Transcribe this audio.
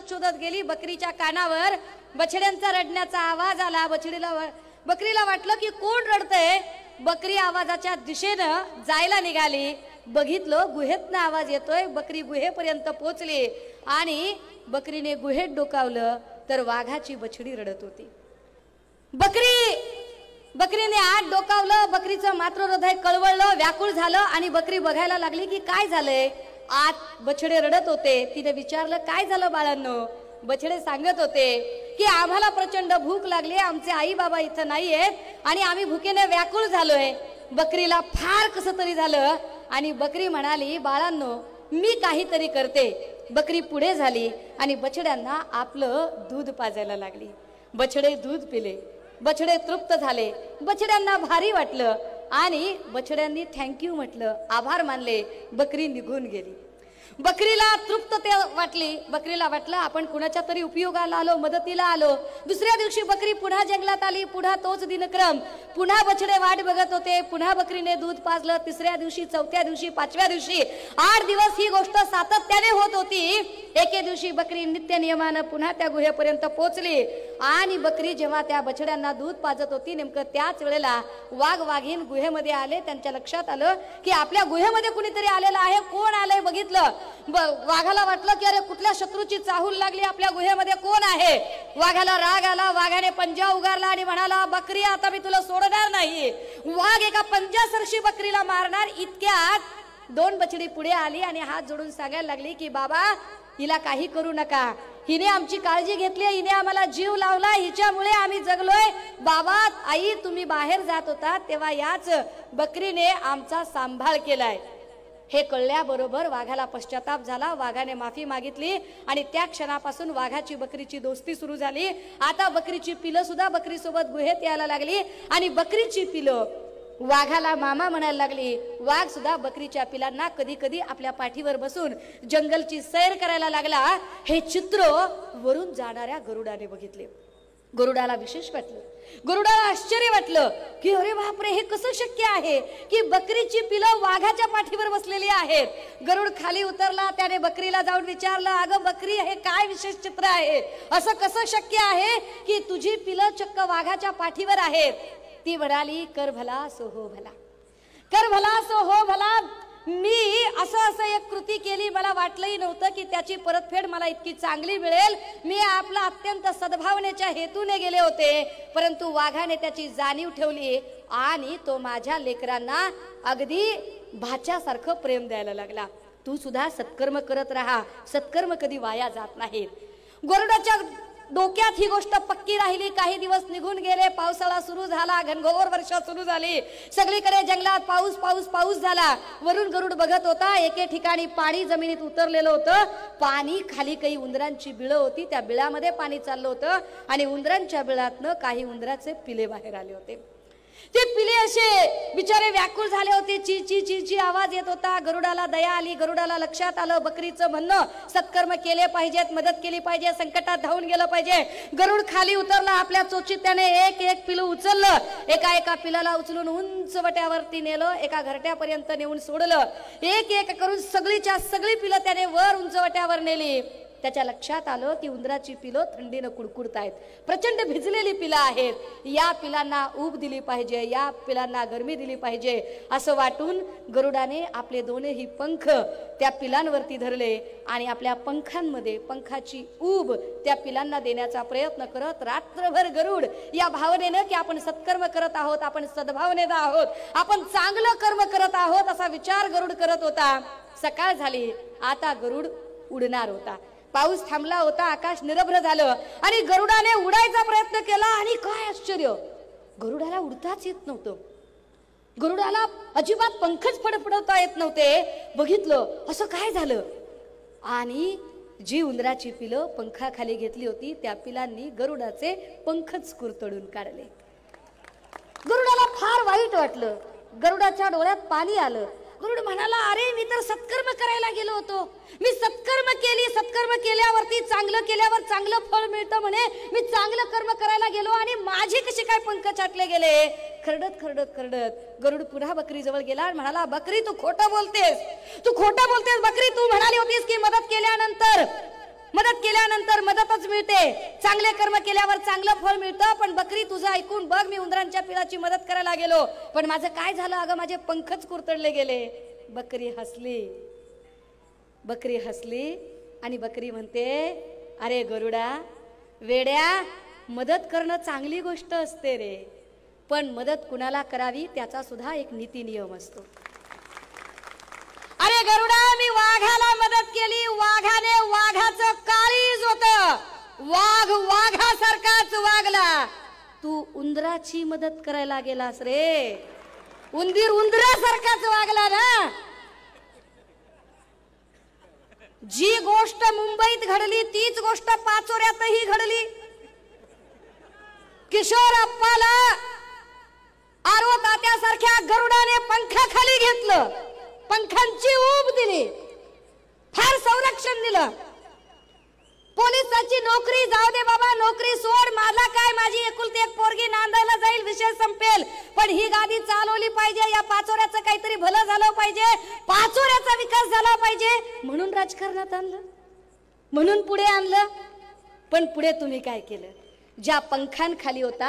शोधत शोधत गेली बकरीच्या कानावर बछड्यांचा रडण्याचा आवाज आला बछडीला बकरीला वाटलं की कोण रडतंय बकरी आवाजाच्या दिशेनं जायला निघाली बघितलं गुहेतनं आवाज येतोय बकरी गुहेपर्यंत पोचली आणि बकरीने गुहेत डोकावलं तर वाघाची बछडी रडत होती बकरी बकरीने आत डोकावलं बकरीचं मात्र हृदय कळवळलं व्याकुळ झालं आणि बकरी बघायला लागली की काय झालंय आत बछडे रडत होते तिने विचारलं काय झालं बाळांनो बछडे सांगत होते की आम्हाला प्रचंड भूक लागली आमचे आई बाबा इथं नाही आहेत आणि आम्ही भुकेने व्याकुळ झालोय बकरीला फार कस तरी झालं आणि बकरी म्हणाली बाळांनो मी काहीतरी करते बकरी पुढे झाली आणि बछड्यांना आपलं दूध पाजायला लागली बछडे दूध पिले बछडे तृप्त झाले बछड्यांना भारी वाटलं आणि बछड्यांनी थँक्यू म्हटलं आभार मानले बकरी निघून गेली बकरीला तृप्त ते वाटली बकरीला वाटलं आपण कुणाच्या तरी उपयोगाला आलो मदतीला आलो दुसऱ्या दिवशी बकरी पुन्हा जंगलात आली पुन्हा तोच दिनक्रम पुन्हा बछडे वाट बघत होते पुन्हा बकरीने दूध पाजलं तिसऱ्या दिवशी चौथ्या दिवशी पाचव्या दिवशी आठ दिवस ही गोष्ट सातत्याने होत होती एके दिवशी बकरी नित्य नियमानं पुन्हा त्या गुहेपर्यंत पोहोचली आणि बकरी जेव्हा त्या बछड्यांना दूध पाजत होती नेमकं त्याच वेळेला वाघ वाघीन गुहेमध्ये आले त्यांच्या लक्षात आलं की आपल्या गुहेमध्ये कुणीतरी आलेलं आहे कोण आलंय बघितलं वाघाला वाटलं की अरे कुठल्या शत्रूची चाहूल लागली आपल्या गुहेमध्ये कोण आहे वाघाला राग आला वाघाने पंजा उगारला आणि म्हणाला बकरी आता मी तुला सोडणार नाही वाघ एका पंजासरशी बकरीला मारणार इतक्यात दोन बछडी पुढे आली आणि हात जोडून सांगायला लागली की बाबा हिला काही करू नका हिने आमची काळजी घेतली हिने आम्हाला जीव लावला हिच्यामुळे आम्ही जगलोय बाबा आई तुम्ही बाहेर जात होता तेव्हा याच बकरीने आमचा सांभाळ केलाय हे कळल्याबरोबर वाघाला पश्चाताप झाला वाघाने माफी मागितली आणि त्या क्षणापासून वाघाची बकरीची दोस्ती सुरू झाली आता बकरीची पिलं सुद्धा बकरीसोबत गुहेत यायला लागली आणि बकरीची पिलं वाघाला मामा म्हणायला लागली वाघ सुद्धा बकरीच्या पिलांना कधी कधी आपल्या पाठीवर बसून जंगलची सैर करायला लागला हे चित्र वरून जाणाऱ्या गरुडाने बघितले गरुडाला विशेष वाटलं गरुडाला आश्चर्य वाटलं की अरे बापरे हे कसं शक्य आहे की बकरीची पिलं वाघाच्या पाठीवर बसलेली आहेत गरुड खाली उतरला त्याने बकरीला जाऊन विचारलं अगं बकरी हे काय विशेष चित्र आहे असं कसं शक्य आहे की तुझी पिलं चक्क वाघाच्या पाठीवर आहेत ती म्हणाली कर भला सो हो भला कर भला सो हो भला मी असं असं एक कृती केली मला वाटलंही नव्हतं की त्याची परतफेड मला इतकी चांगली मिळेल मी आपला अत्यंत सद्भावनेच्या हेतूने गेले होते परंतु वाघाने त्याची जाणीव ठेवली आणि तो माझ्या लेकरांना अगदी भाच्यासारखं प्रेम द्यायला लागला तू सुद्धा सत्कर्म करत राहा सत्कर्म कधी वाया जात नाहीत गोरडाच्या डोक्यात ही गोष्ट पक्की राहिली काही दिवस निघून गेले पावसाळा सुरू झाला घनघोर वर्षा सुरू झाली सगळीकडे जंगलात पाऊस पाऊस पाऊस झाला वरून गरुड बघत होता एके ठिकाणी पाणी जमिनीत उतरलेलं होतं पाणी खाली काही उंदरांची बिळं होती त्या बिळामध्ये पाणी चाललं होतं आणि उंदरांच्या बिळातनं काही उंदराचे पिले बाहेर आले होते ते पिले असे बिचारे व्याकुळ झाले होते ची ची ची ची आवाज येत होता गरुडाला दया आली गरुडाला लक्षात आलं बकरीचं म्हणणं सत्कर्म केले पाहिजेत मदत केली पाहिजे संकटात धावून गेलं पाहिजे गरुड खाली उतरला आपल्या चोचीत त्याने एक एक पिलू उचललं एका एका पिलाला उचलून उंच वट्यावरती नेलं एका घरट्यापर्यंत नेऊन सोडलं एक एक करून सगळीच्या सगळी पिलं त्याने वर उंचवट्यावर नेली त्याच्या लक्षात आलं की उंदराची पिलं थंडीनं आहेत प्रचंड भिजलेली पिलं आहेत या पिलांना ऊब दिली पाहिजे या पिलांना गरमी दिली पाहिजे असं वाटून गरुडाने आपले दोनही पंख त्या पिलांवरती धरले आणि आपल्या पंखांमध्ये पंखाची ऊब त्या पिलांना देण्याचा प्रयत्न करत रात्रभर गरुड या भावनेनं की आपण सत्कर्म करत आहोत आपण सद्भावनेत आहोत आपण चांगलं कर्म करत आहोत असा विचार गरुड करत होता सकाळ झाली आता गरुड उडणार होता पाऊस थांबला होता आकाश निरभ्र झालं आणि गरुडाने उडायचा प्रयत्न केला आणि काय आश्चर्य गरुडाला उडताच येत नव्हतं गरुडाला अजिबात पंखच फडफडता येत नव्हते बघितलं असं काय झालं आणि जी उंदराची पिलं पंखाखाली घेतली होती त्या पिलांनी गरुडाचे पंखच कुरतडून काढले गरुडाला फार वाईट वाटलं गरुडाच्या डोळ्यात पाणी आलं गरुड म्हणाला अरे मी तर सत्कर्म करायला गेलो होतो मी सत्कर्म केली सत्कर्म केल्यावरती चांगलं केल्यावर चांगलं फळ मिळतं म्हणे मी चांगलं कर्म करायला गेलो आणि माझे कसे काय पंख चाटले गेले खरडत खरडत खरडत गरुड पुन्हा बकरी जवळ गेला आणि म्हणाला बकरी तू खोटं बोलतेस तू खोटं बोलतेस बकरी तू म्हणाली होतीस की मदत केल्यानंतर मदत केल्यानंतर मदतच मिळते चांगले कर्म केल्यावर चांगलं फळ मिळतं पण बकरी तुझं ऐकून बघ मी उंदरांच्या पिलाची मदत करायला गेलो पण माझं काय झालं अगं माझे पंखच कुरतडले गेले बकरी हसली बकरी हसली आणि बकरी म्हणते अरे गरुडा वेड्या मदत करणं चांगली गोष्ट असते रे पण मदत कुणाला करावी त्याचा सुद्धा एक नीती नियम असतो अरे गरुडा मी वाघाला मदत केली वाघाने वाघाचं काळीज होत वाघ वाघासारखाच वागला तू उंदराची मदत करायला गेलास रे उंदीर उंदरासारखाच वागला ना जी गोष्ट मुंबईत घडली तीच गोष्ट पाचोऱ्यातही घडली किशोर अप्पाला आरो तात्यासारख्या गरुडाने पंखा खाली घेतलं पंखांची ऊब दिली फार संरक्षण दिलं पोलिसाची नोकरी जाऊ दे बाबा नोकरी सोड माझा काय माझी एकुलती एक पोरगी नांदायला जाईल विषय संपेल पण ही गादी चालवली पाहिजे या पाचोऱ्याचं काहीतरी भलं झालं पाहिजे पाचोऱ्याचा विकास झाला पाहिजे म्हणून राजकारणात आणलं म्हणून पुढे आणलं पण पुढे तुम्ही काय केलं ज्या पंखांखाली होता